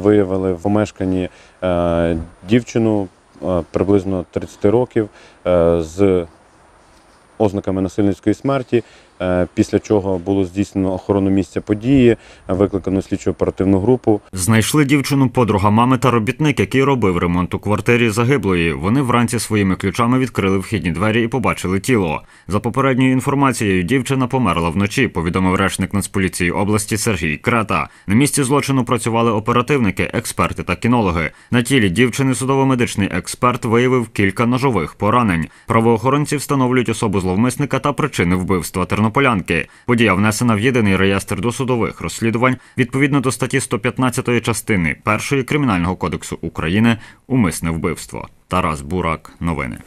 виявили в помешканні е, дівчину е, приблизно 30 років е, з ознаками насильницької смерті. Е, після чого було здійснено охорону місця події, е, викликано слідчу оперативну групу. Знайшли дівчину подруга мами та робітник, який робив ремонт у квартирі загиблої. Вони вранці своїми ключами відкрили вхідні двері і побачили тіло. За попередньою інформацією, дівчина померла вночі. Повідомив речник Нацполіції області Сергій Крета. На місці злочину працювали оперативники, експерти та кінологи. На тілі дівчини судово-медичний експерт виявив кілька ножових поранень. Правоохоронці встановлюють особу зловмисника та причини вбивства Тернопіль. Тернополянки. Подія внесена в єдиний реєстр досудових розслідувань відповідно до статті 115 частини першої Кримінального кодексу України Умисне вбивство. Тарас Бурак, новини.